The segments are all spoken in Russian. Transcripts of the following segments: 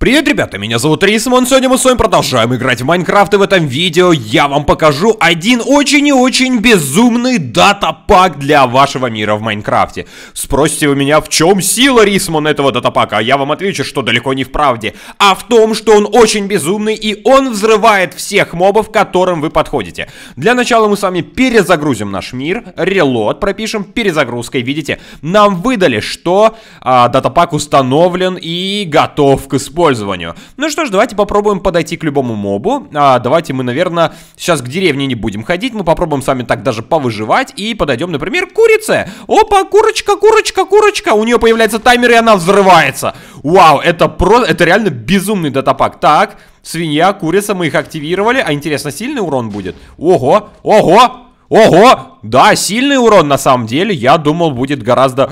Привет, ребята, меня зовут Рис, сегодня мы с вами продолжаем играть в Майнкрафт, и в этом видео я вам покажу один очень и очень безумный датапак для вашего мира в Майнкрафте. Спросите у меня, в чем сила Рисмон этого датапака, а я вам отвечу, что далеко не в правде, а в том, что он очень безумный, и он взрывает всех мобов, к которым вы подходите. Для начала мы с вами перезагрузим наш мир, релот пропишем, перезагрузкой, видите, нам выдали, что а, датапак установлен и готов к использованию использованию. Ну что ж, давайте попробуем подойти к любому мобу. А, давайте мы, наверное, сейчас к деревне не будем ходить, мы попробуем сами так даже повыживать и подойдем, например, к курице. Опа, курочка, курочка, курочка, у нее появляется таймер и она взрывается. Вау, это просто, это реально безумный датапак. Так, свинья, курица, мы их активировали. А интересно, сильный урон будет? Ого, ого, ого. Да, сильный урон на самом деле. Я думал, будет гораздо...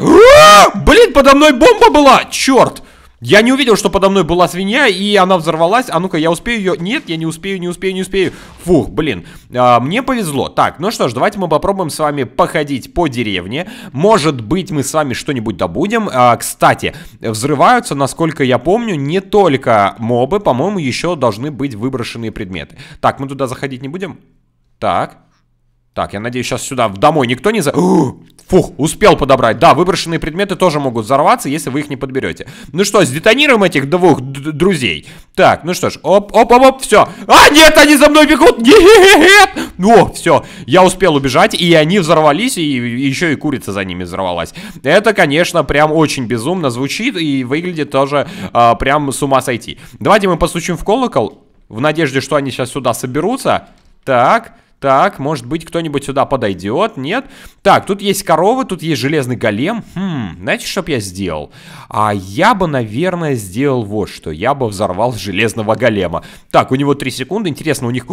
Блин, подо мной бомба была. Черт. Я не увидел, что подо мной была свинья, и она взорвалась. А ну-ка, я успею ее... Нет, я не успею, не успею, не успею. Фух, блин. А, мне повезло. Так, ну что ж, давайте мы попробуем с вами походить по деревне. Может быть, мы с вами что-нибудь добудем. А, кстати, взрываются, насколько я помню, не только мобы. По-моему, еще должны быть выброшенные предметы. Так, мы туда заходить не будем? Так, так, я надеюсь, сейчас сюда, домой никто не за... Фух, успел подобрать. Да, выброшенные предметы тоже могут взорваться, если вы их не подберете. Ну что, сдетонируем этих двух друзей. Так, ну что ж, оп-оп-оп, все. А, нет, они за мной бегут! Нет! Ну все, я успел убежать, и они взорвались, и еще и курица за ними взорвалась. Это, конечно, прям очень безумно звучит и выглядит тоже э, прям с ума сойти. Давайте мы постучим в колокол, в надежде, что они сейчас сюда соберутся. Так... Так, может быть, кто-нибудь сюда подойдет? Нет? Так, тут есть коровы, тут есть железный голем. Хм, знаете, что бы я сделал? А я бы, наверное, сделал вот что. Я бы взорвал железного голема. Так, у него 3 секунды. Интересно, у них...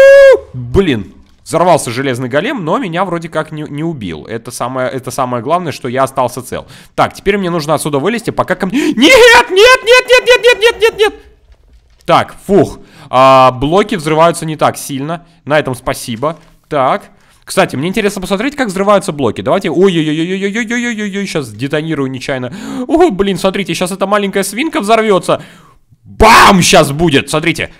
Блин, Взорвался железный голем, но меня вроде как не, не убил. Это самое, это самое главное, что я остался цел. Так, теперь мне нужно отсюда вылезти, пока ко мне... Нет, нет, нет, нет, нет, нет, нет, нет, нет! Так, фух. А, блоки взрываются не так сильно. На этом спасибо. Так. Кстати, мне интересно посмотреть, как взрываются блоки. Давайте... Ой-ой-ой-ой-ой-ой-ой-ой-ой, сейчас детонирую нечаянно. О, блин, смотрите, сейчас эта маленькая свинка взорвется. Бам! Сейчас будет, смотрите.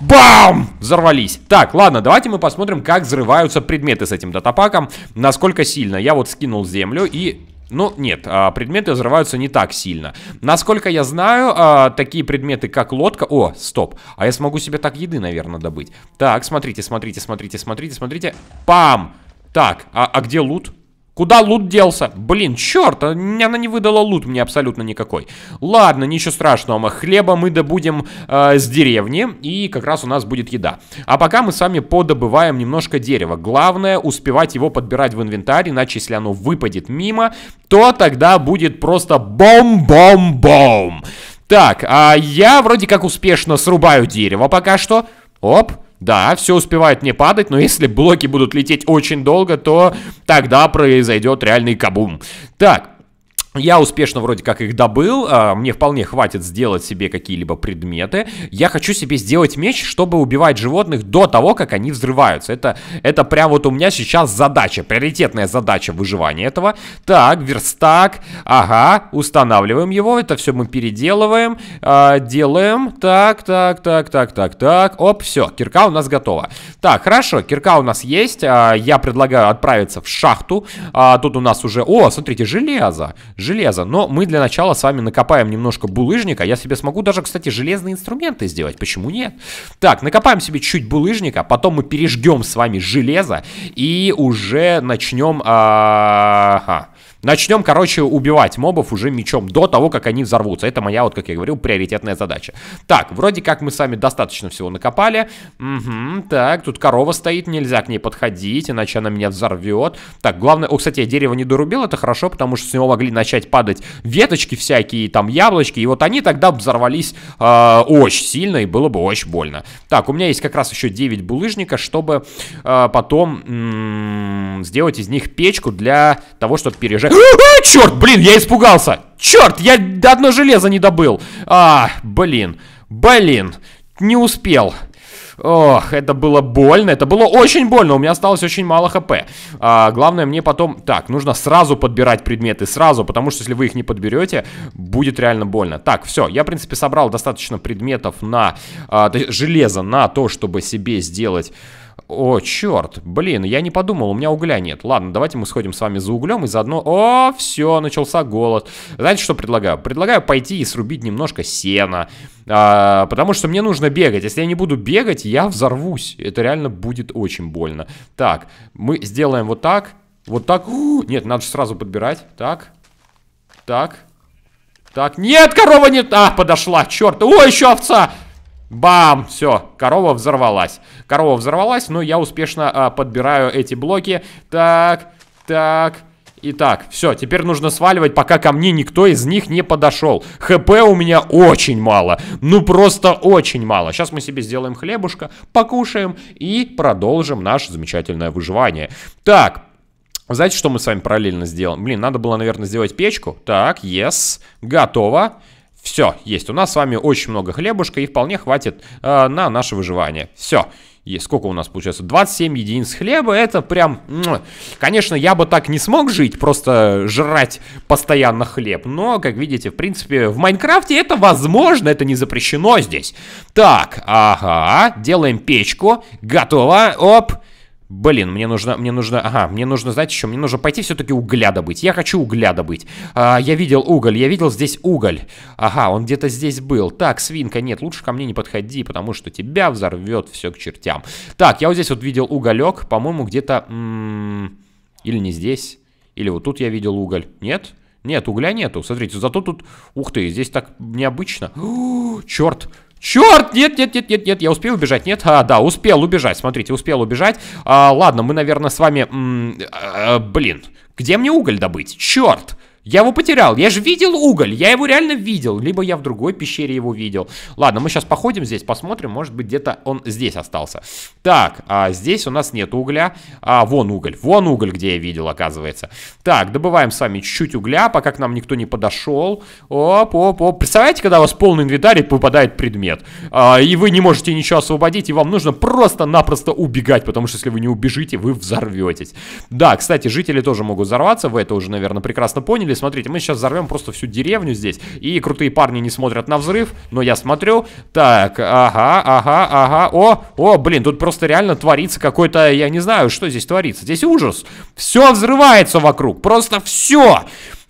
Бам! Взорвались. Так, ладно, давайте мы посмотрим, как взрываются предметы с этим датапаком. Насколько сильно. Я вот скинул землю и... Ну, нет, а, предметы взрываются не так сильно. Насколько я знаю, а, такие предметы, как лодка... О, стоп, а я смогу себе так еды, наверное, добыть. Так, смотрите, смотрите, смотрите, смотрите, смотрите. Пам! Так, а, а где лут? Куда лут делся? Блин, черт, а она не выдала лут мне абсолютно никакой. Ладно, ничего страшного, мы хлеба мы добудем э, с деревни, и как раз у нас будет еда. А пока мы сами подобываем немножко дерева. Главное, успевать его подбирать в инвентарь, иначе если оно выпадет мимо, то тогда будет просто бом-бом-бом. Так, а я вроде как успешно срубаю дерево пока что. Оп. Да, все успевает не падать, но если блоки будут лететь очень долго, то тогда произойдет реальный кабум. Так, я успешно вроде как их добыл, а, мне вполне хватит сделать себе какие-либо предметы. Я хочу себе сделать меч, чтобы убивать животных до того, как они взрываются. Это, это прям вот у меня сейчас задача, приоритетная задача выживания этого. Так, верстак, ага, устанавливаем его, это все мы переделываем, а, делаем, так, так, так, так, так, так, оп, все, кирка у нас готова. Так, хорошо, кирка у нас есть, а, я предлагаю отправиться в шахту, тут у нас уже, о, смотрите, железо железа. Но мы для начала с вами накопаем немножко булыжника. Я себе смогу даже, кстати, железные инструменты сделать. Почему нет? Так, накопаем себе чуть булыжника, потом мы пережгем с вами железо и уже начнем... А, ага. Начнем, короче, убивать мобов уже мечом до того, как они взорвутся. Это моя, вот как я говорил, приоритетная задача. Так, вроде как мы с вами достаточно всего накопали. Угу, так, тут корова стоит, нельзя к ней подходить, иначе она меня взорвет. Так, главное... О, кстати, я дерево не дорубил, это хорошо, потому что с него могли начать падать веточки всякие, там, яблочки. И вот они тогда взорвались э, очень сильно, и было бы очень больно. Так, у меня есть как раз еще 9 булыжника, чтобы э, потом м -м, сделать из них печку для того, чтобы пережать уже. А, черт, блин, я испугался. Черт, я одно железо не добыл. А, блин, блин, не успел. Ох, это было больно, это было очень больно, у меня осталось очень мало хп. А, главное мне потом... Так, нужно сразу подбирать предметы, сразу, потому что если вы их не подберете, будет реально больно. Так, все, я, в принципе, собрал достаточно предметов на... А, железо на то, чтобы себе сделать... О, черт, блин, я не подумал, у меня угля нет. Ладно, давайте мы сходим с вами за углем и заодно... О, все, начался голод. Знаете, что предлагаю? Предлагаю пойти и срубить немножко сена. А, потому что мне нужно бегать. Если я не буду бегать, я взорвусь. Это реально будет очень больно. Так, мы сделаем вот так. Вот так. У, нет, надо же сразу подбирать. Так. Так. Так. Нет, корова нет. А, подошла, черт. О, еще овца. Бам! Все, корова взорвалась. Корова взорвалась, но я успешно а, подбираю эти блоки. Так, так... и так, все, теперь нужно сваливать, пока ко мне никто из них не подошел. ХП у меня очень мало. Ну, просто очень мало. Сейчас мы себе сделаем хлебушка, покушаем и продолжим наше замечательное выживание. Так, знаете, что мы с вами параллельно сделаем? Блин, надо было, наверное, сделать печку. Так, yes, готово. Все, есть. У нас с вами очень много хлебушка и вполне хватит э, на наше выживание. Все. И сколько у нас получается? 27 единиц хлеба. Это прям... Конечно, я бы так не смог жить, просто жрать постоянно хлеб. Но, как видите, в принципе, в Майнкрафте это возможно, это не запрещено здесь. Так, ага, делаем печку. Готово. Оп. Блин, мне нужно, мне нужно, ага, мне нужно, знаете что, мне нужно пойти все-таки угля добыть. Я хочу угля добыть. А, я видел уголь, я видел здесь уголь. Ага, он где-то здесь был. Так, свинка, нет, лучше ко мне не подходи, потому что тебя взорвет все к чертям. Так, я вот здесь вот видел уголек, по-моему, где-то... Или не здесь, или вот тут я видел уголь. Нет? Нет, угля нету. Смотрите, зато тут... Ух ты, здесь так необычно. О, черт! Черт, нет, нет, нет, нет, нет, я успел убежать, нет, а, да, успел убежать, смотрите, успел убежать. А, ладно, мы, наверное, с вами, м а, блин, где мне уголь добыть? Черт! Я его потерял. Я же видел уголь. Я его реально видел. Либо я в другой пещере его видел. Ладно, мы сейчас походим здесь, посмотрим. Может быть, где-то он здесь остался. Так, а здесь у нас нет угля. А, вон уголь. Вон уголь, где я видел, оказывается. Так, добываем с вами чуть-чуть угля, пока к нам никто не подошел. Оп, оп, оп. Представляете, когда у вас полный инвентарь и попадает предмет. А, и вы не можете ничего освободить, и вам нужно просто-напросто убегать, потому что если вы не убежите, вы взорветесь. Да, кстати, жители тоже могут взорваться. Вы это уже, наверное, прекрасно поняли смотрите, мы сейчас взорвем просто всю деревню здесь, и крутые парни не смотрят на взрыв, но я смотрю, так, ага, ага, ага, о, о, блин, тут просто реально творится какой-то, я не знаю, что здесь творится, здесь ужас, все взрывается вокруг, просто все,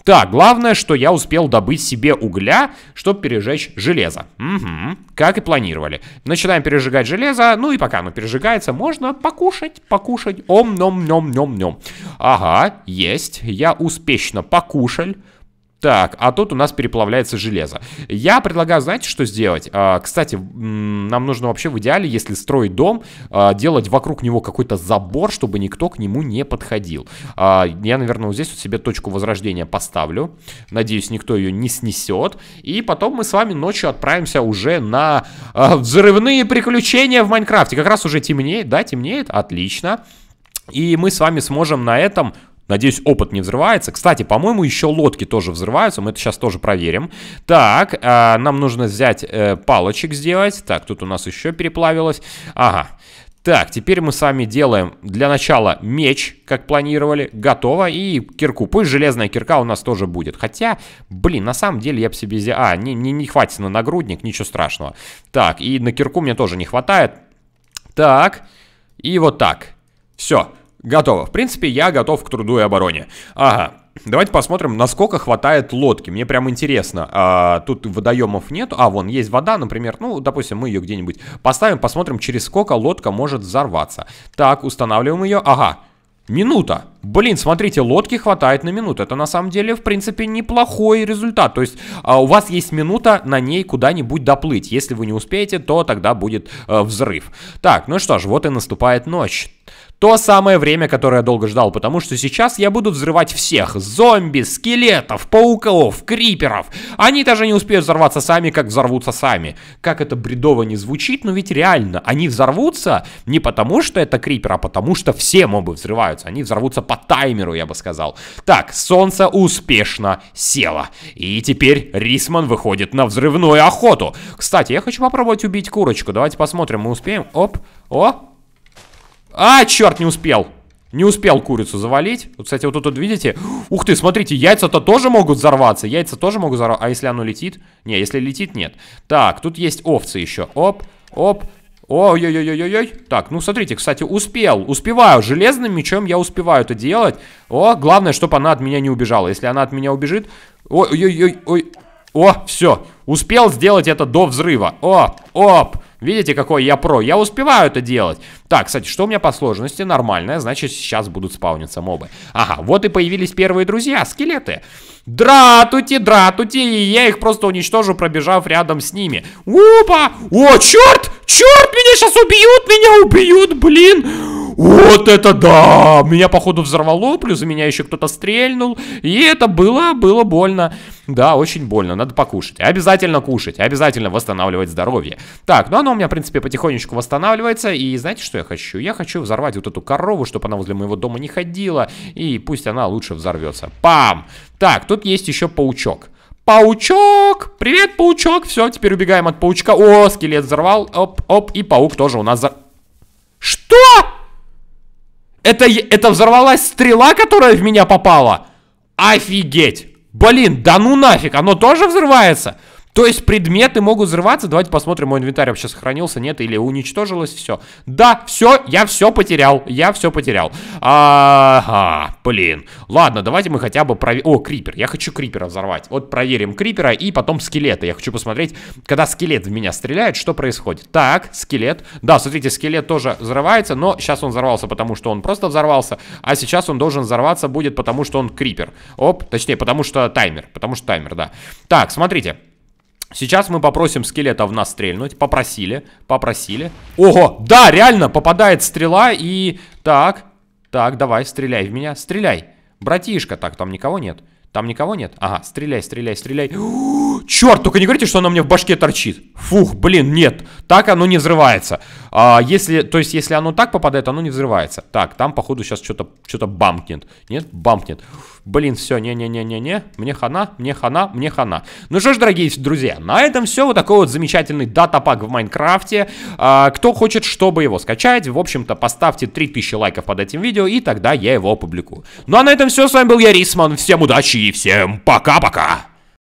так, главное, что я успел добыть себе угля, чтобы пережечь железо. Угу, как и планировали. Начинаем пережигать железо, ну и пока оно пережигается, можно покушать, покушать. Ом-ном-ном-ном-ном. Ага, есть, я успешно покушал. Так, а тут у нас переплавляется железо. Я предлагаю, знаете, что сделать? А, кстати, нам нужно вообще в идеале, если строить дом, а, делать вокруг него какой-то забор, чтобы никто к нему не подходил. А, я, наверное, вот здесь вот себе точку возрождения поставлю. Надеюсь, никто ее не снесет. И потом мы с вами ночью отправимся уже на взрывные приключения в Майнкрафте. Как раз уже темнеет, да, темнеет? Отлично. И мы с вами сможем на этом Надеюсь, опыт не взрывается. Кстати, по-моему, еще лодки тоже взрываются. Мы это сейчас тоже проверим. Так, э, нам нужно взять э, палочек сделать. Так, тут у нас еще переплавилось. Ага. Так, теперь мы с вами делаем для начала меч, как планировали, готово, и кирку. Пусть железная кирка у нас тоже будет. Хотя, блин, на самом деле я бы себе... А, не, не, не хватит на нагрудник, ничего страшного. Так, и на кирку мне тоже не хватает. Так, и вот так. Все, Готово. В принципе, я готов к труду и обороне. Ага. Давайте посмотрим, насколько хватает лодки. Мне прям интересно. А, тут водоемов нет. А, вон есть вода, например. Ну, допустим, мы ее где-нибудь поставим, посмотрим, через сколько лодка может взорваться. Так, устанавливаем ее. Ага. Минута. Блин, смотрите, лодки хватает на минуту. Это на самом деле, в принципе, неплохой результат. То есть а, у вас есть минута на ней куда-нибудь доплыть. Если вы не успеете, то тогда будет а, взрыв. Так, ну что ж, вот и наступает ночь. То самое время, которое я долго ждал, потому что сейчас я буду взрывать всех. Зомби, скелетов, пауков, криперов. Они даже не успеют взорваться сами, как взорвутся сами. Как это бредово не звучит, но ведь реально. Они взорвутся не потому, что это крипер, а потому, что все мобы взрываются. Они взорвутся по таймеру, я бы сказал. Так, солнце успешно село. И теперь Рисман выходит на взрывную охоту. Кстати, я хочу попробовать убить курочку. Давайте посмотрим, мы успеем. Оп, о, а, черт, не успел. Не успел курицу завалить. Вот, кстати, вот тут, видите? Ух ты, смотрите, яйца-то тоже могут взорваться. Яйца тоже могут взорваться. А если оно летит? Не, если летит, нет. Так, тут есть овцы еще. Оп, оп. Ой-ой-ой-ой-ой. Так, ну смотрите, кстати, успел. Успеваю. Железным мечом я успеваю это делать. О, главное, чтобы она от меня не убежала. Если она от меня убежит... Ой-ой-ой-ой. О, все. Успел сделать это до взрыва. О, оп. Видите, какой я про? Я успеваю это делать. Так, кстати, что у меня по сложности? нормальное? значит, сейчас будут спауниться мобы. Ага, вот и появились первые друзья, скелеты. Дратути, дратути, и я их просто уничтожу, пробежав рядом с ними. Опа! О, черт! Черт, меня сейчас убьют, меня убьют, блин! вот это да! Меня, походу, взорвало, плюс меня еще кто-то стрельнул. И это было, было больно. Да, очень больно, надо покушать. Обязательно кушать, обязательно восстанавливать здоровье. Так, ну оно у меня, в принципе, потихонечку восстанавливается. И знаете, что я хочу? Я хочу взорвать вот эту корову, чтобы она возле моего дома не ходила. И пусть она лучше взорвется. Пам! Так, тут есть еще паучок. Паучок! Привет, паучок! Все, теперь убегаем от паучка. О, скелет взорвал. Оп, оп, и паук тоже у нас за... Что? Это, это взорвалась стрела, которая в меня попала? Офигеть! Блин, да ну нафиг, оно тоже взрывается? То есть предметы могут взрываться. Давайте посмотрим, мой инвентарь вообще сохранился, нет, или уничтожилось все. Да, все, я все потерял, я все потерял. Ага, блин. Ладно, давайте мы хотя бы проверим. О, крипер, я хочу крипера взорвать. Вот проверим крипера и потом скелета. Я хочу посмотреть, когда скелет в меня стреляет, что происходит. Так, скелет. Да, смотрите, скелет тоже взрывается, но сейчас он взорвался, потому что он просто взорвался, а сейчас он должен взорваться будет, потому что он крипер. Оп, точнее, потому что таймер, потому что таймер, да. Так, смотрите. Сейчас мы попросим скелета в нас стрельнуть. Попросили, попросили. Ого, да, реально, попадает стрела и... Так, так, давай, стреляй в меня, стреляй. Братишка, так, там никого нет. Там никого нет? Ага, стреляй, стреляй, стреляй черт, только не говорите, что оно мне в башке торчит. Фух, блин, нет, так оно не взрывается. А, если, то есть, если оно так попадает, оно не взрывается. Так, там, походу, сейчас что-то что бамкнет. Нет, бамкнет. Блин, все, не-не-не-не-не, мне хана, мне хана, мне хана. Ну что ж, дорогие друзья, на этом все. Вот такой вот замечательный датапак в Майнкрафте. А, кто хочет, чтобы его скачать, в общем-то, поставьте 3000 лайков под этим видео, и тогда я его опубликую. Ну а на этом все, с вами был я, Рисман. Всем удачи и всем пока-пока!